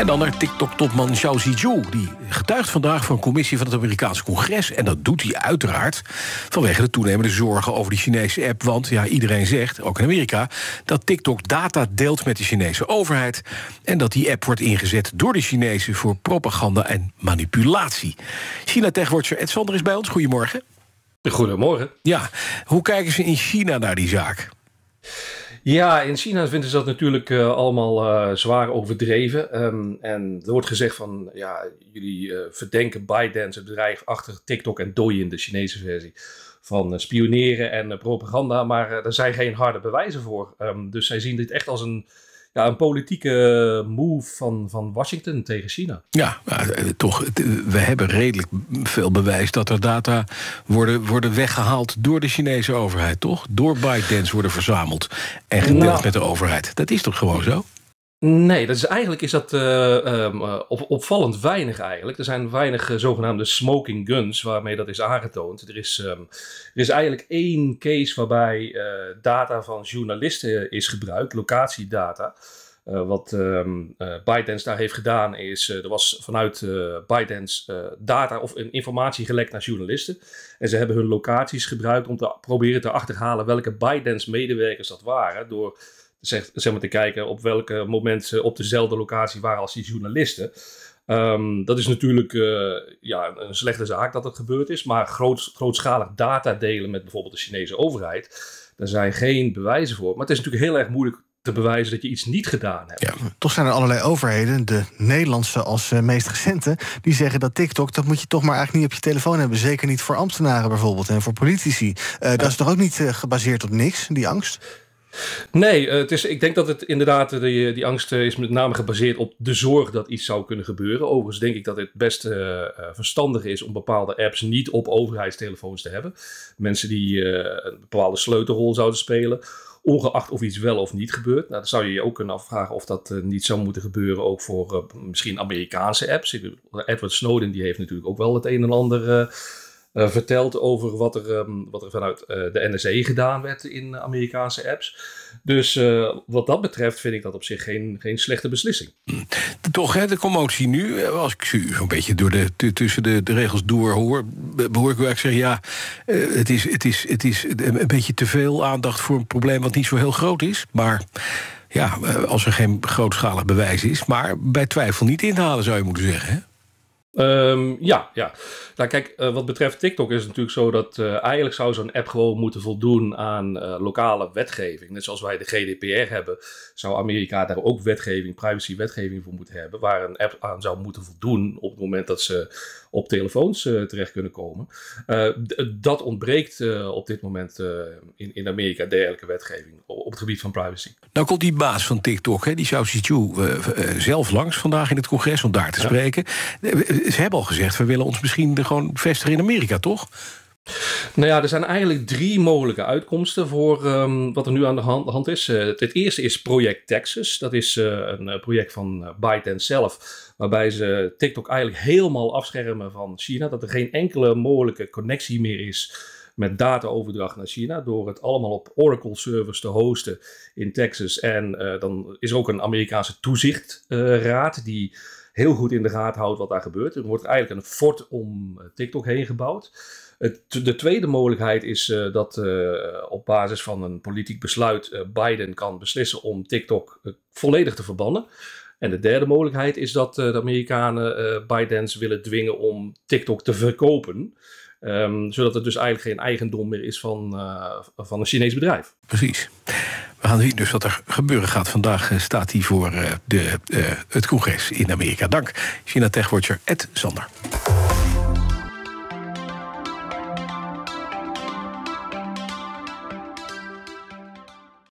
En dan naar TikTok-topman Zhao Zizhou. Die getuigt vandaag voor een commissie van het Amerikaanse congres. En dat doet hij uiteraard vanwege de toenemende zorgen over die Chinese app. Want ja, iedereen zegt, ook in Amerika, dat TikTok data deelt met de Chinese overheid. En dat die app wordt ingezet door de Chinezen voor propaganda en manipulatie. China-techwatcher Ed Sander is bij ons. Goedemorgen. Goedemorgen. Ja, hoe kijken ze in China naar die zaak? Ja, in China vinden ze dat natuurlijk eh, allemaal uh, zwaar overdreven. Ehm, en er wordt gezegd van, ja, jullie eh, verdenken ByteDance, het bedrijf achter TikTok en in de Chinese versie, van spioneren en propaganda. Maar er zijn geen harde bewijzen voor. Ehm, dus zij zien dit echt als een ja, een politieke move van, van Washington tegen China. Ja, eh, toch, eh, we hebben redelijk veel bewijs dat er data worden, worden weggehaald door de Chinese overheid, toch? Door ByteDance worden verzameld en gedeeld nou. met de overheid. Dat is toch gewoon zo? Nee, dat is, eigenlijk is dat eh, ehm, eh, op, opvallend weinig eigenlijk. Er zijn weinig eh, zogenaamde smoking guns waarmee dat is aangetoond. Er is, ehm, er is eigenlijk één case waarbij data van journalisten is gebruikt, locatiedata. wat um, daar heeft gedaan is, er was vanuit ByteDance data of informatie gelekt naar journalisten. En ze hebben hun locaties gebruikt om te proberen te achterhalen welke ByteDance medewerkers dat waren door zeg, maar te kijken op welke moment ze op dezelfde locatie waren als die journalisten. Ehm, dat is natuurlijk eh, ja, een slechte zaak dat het gebeurd is. Maar grootschalig data delen met bijvoorbeeld de Chinese overheid. Daar zijn geen bewijzen voor. Maar het is natuurlijk heel erg moeilijk te bewijzen dat je iets niet gedaan hebt. toch zijn er allerlei overheden, de Nederlandse als eh, meest recente, die zeggen dat TikTok, dat moet je toch maar eigenlijk niet op je telefoon hebben. Zeker niet voor ambtenaren bijvoorbeeld en voor politici. Eh, dat is toch ook niet gebaseerd op niks, die angst? Nee, eh, het is, ik denk dat het inderdaad, eh, die, eh, die angst is met name gebaseerd op de zorg dat iets zou kunnen gebeuren. Overigens denk ik dat het best verstandig is om bepaalde apps niet op overheidstelefoons te hebben. Mensen die een bepaalde sleutelrol zouden spelen, ongeacht of iets wel of niet gebeurt. Nou, dan zou je je ook kunnen afvragen of dat niet zou moeten gebeuren ook voor misschien Amerikaanse apps. Edward Snowden die heeft natuurlijk ook wel het een en ander Vertelt eh, verteld over wat er, ehm, wat er vanuit eh, de NSA gedaan werd in eh, Amerikaanse apps. Dus wat dat betreft vind ik dat op zich geen, geen slechte beslissing. Toch, hè, de commotie nu, als ik u zo'n beetje door de, tussen de, de regels door hoor, behoor ik wel. eigenlijk zeggen: ja, het, is, het, is, het is een beetje te veel aandacht voor een probleem wat niet zo heel groot is. Maar ja, als er geen grootschalig bewijs is. Maar bij twijfel niet inhalen, zou je moeten zeggen. Hè? Ehm, ja, ja. Nou kijk, eh, wat betreft TikTok is het natuurlijk zo dat eh, eigenlijk zou zo'n app gewoon moeten voldoen aan eh, lokale wetgeving. Net zoals wij de GDPR hebben, zou Amerika daar ook wetgeving, privacy-wetgeving voor moeten hebben. Waar een app aan zou moeten voldoen op het moment dat ze op telefoons terecht kunnen komen. dat ontbreekt op dit moment in, in Amerika dergelijke wetgeving op het gebied van privacy. Nou komt die baas van TikTok, hè, die Xiao Zichu, eh, eh, zelf langs vandaag in het congres om daar te spreken. Eh, ze hebben al gezegd, we willen ons misschien gewoon vestigen in Amerika, toch? Nou ja, er zijn eigenlijk drie mogelijke uitkomsten voor ehm, wat er nu aan de hand, is. het eerste is Project Texas. Dat is een project van Byte ByteDance zelf, waarbij ze TikTok eigenlijk helemaal afschermen van China. Dat er geen enkele mogelijke connectie meer is met dataoverdracht naar China. Door het allemaal op Oracle servers te hosten in Texas. En eh, dan is er ook een Amerikaanse toezichtraad die heel goed in de gaten houdt wat daar gebeurt. Er wordt eigenlijk een fort om eh, TikTok heen gebouwd. de tweede mogelijkheid is eh, dat op basis van een politiek besluit Biden kan beslissen om TikTok volledig te verbannen. En de derde mogelijkheid is dat de Amerikanen Bidens willen dwingen om TikTok te verkopen. Ehm, zodat het dus eigenlijk geen eigendom meer is van, eh, van een Chinees bedrijf. Precies. We gaan zien dus wat er gebeuren gaat. Vandaag eh, staat hij voor eh, de, het congres in Amerika. Dank, China Tech Watcher Ed Sander.